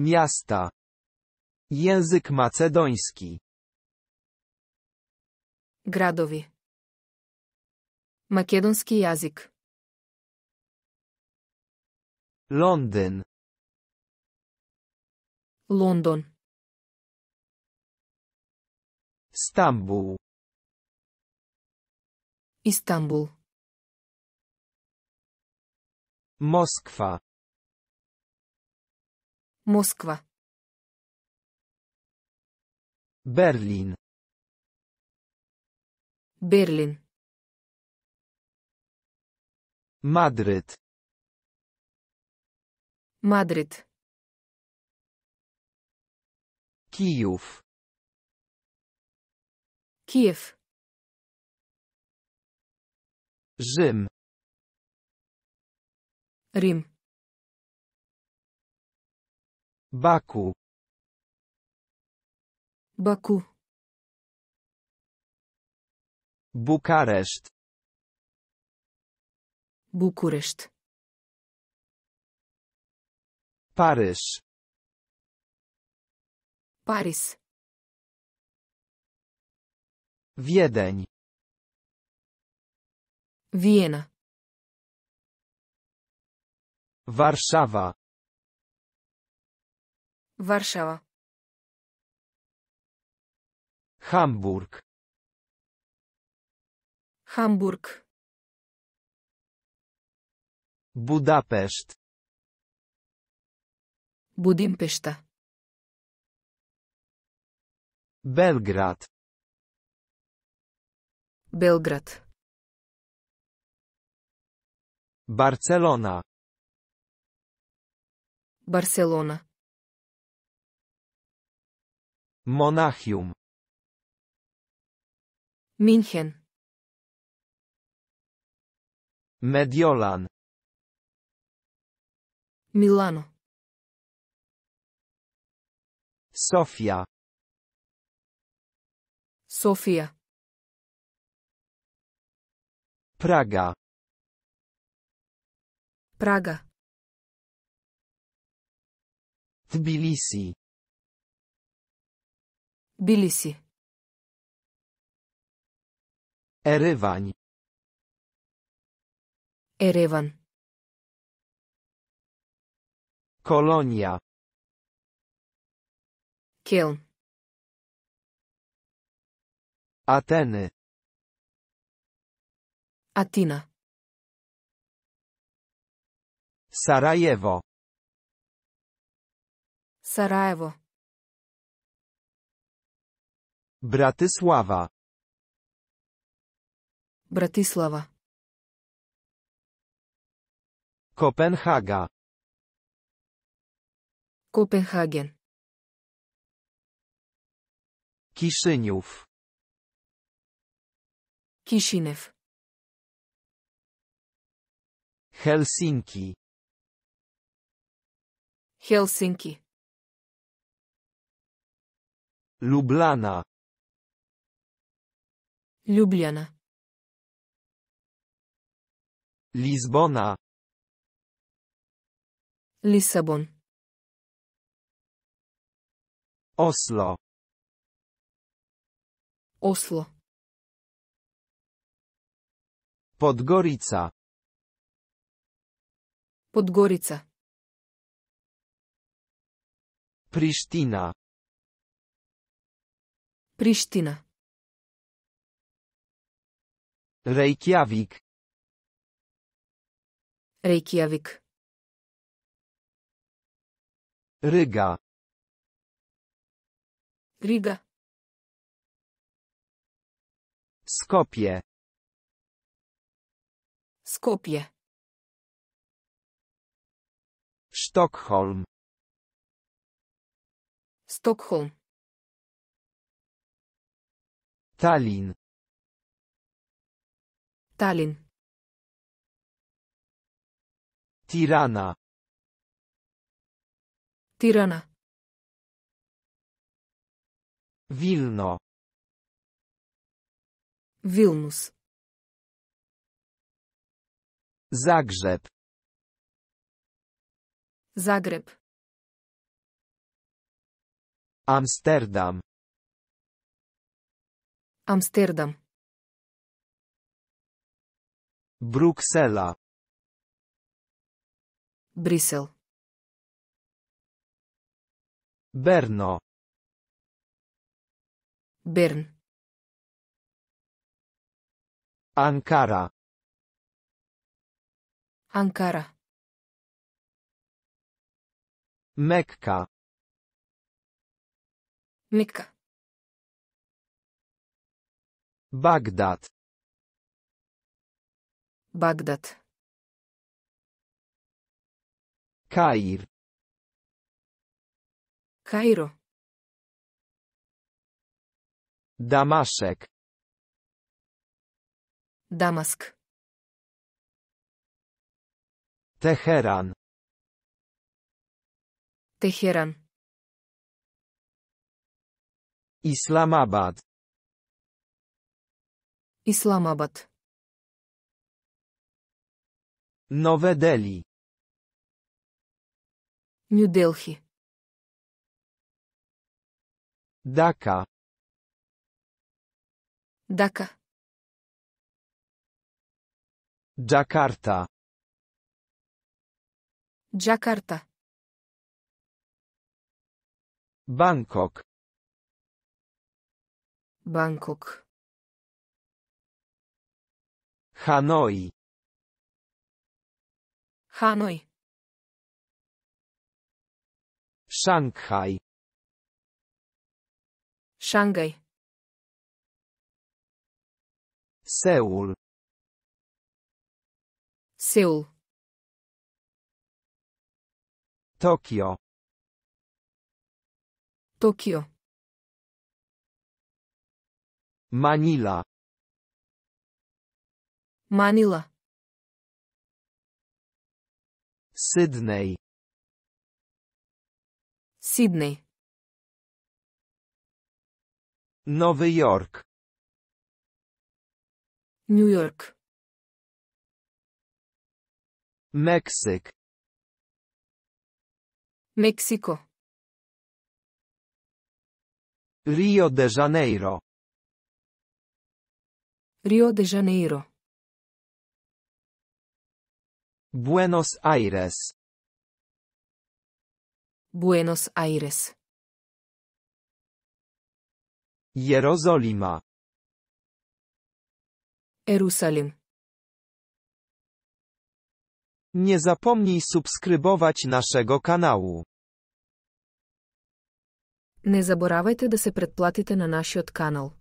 Miasta. Język macedoński. gradovi makedonski język Londyn. London Stambuł. Istanbul. Moskwa. Москва. Берлин. Берлин. Мадрид. Мадрид. Киев. Киев. Рим. Рим. Baku. Baku. Bukareszt. Bukureszt. Paryż. Paris. Wiedeń. Wiena. Warszawa. Warszawa. Hamburg. Hamburg. Budapeszt. Budimpeszta. Belgrad. Belgrad. Barcelona. Barcelona. Monachium. München. Mediolan. Milano. Sofia. Sofia. Praga. Praga. Tbilisi. Тбилиси. Erevan. Ереван. Colonia. Келн. Atene. Atina. Sarajevo. Sarajevo. Bratysława. Bratysława. Kopenhaga. Kopenhagen. Kiszyniów. Кишинев, Helsinki. Helsinki. Lublana. Ljubljana. Lizbona. Lissabon. Oslo. Oslo. Podgorica. Podgorica. Priština. Priština. Reykjavik. Reykjavik. Ryga. Riga. Skopie. Skopie. Sztokholm. Sztokholm. Tallinn. Таллин. Тирана. Тирана. Вильно. Вилнус. Загреб. Загреб. Амстердам. Амстердам. Bruksela. Brisel. Berno. Bern. Ankara. Ankara. Mekka. Mekka. Bagdad. Bagdad. Kair. Kairo. Damaszek. Damask. Teheran. Teheran. Islamabad. Islamabad. Nowe Delhi. New Delhi. Dhaka. Dhaka. Jakarta. Jakarta. Bangkok. Bangkok. Hanoi. Hanoi. Szanghaj. Szangaj. Seul. Seul. Tokio. Tokio. Manila. Manila. Sydney. Sydney. Nowy Jork. New York. Meksyk. Meksiko. Rio de Janeiro. Rio de Janeiro. Buenos Aires. Buenos Aires. Jerozolima. Jerusalim. Nie zapomnij subskrybować naszego kanału. Не заборавайте да се предплатите на нашиот канал.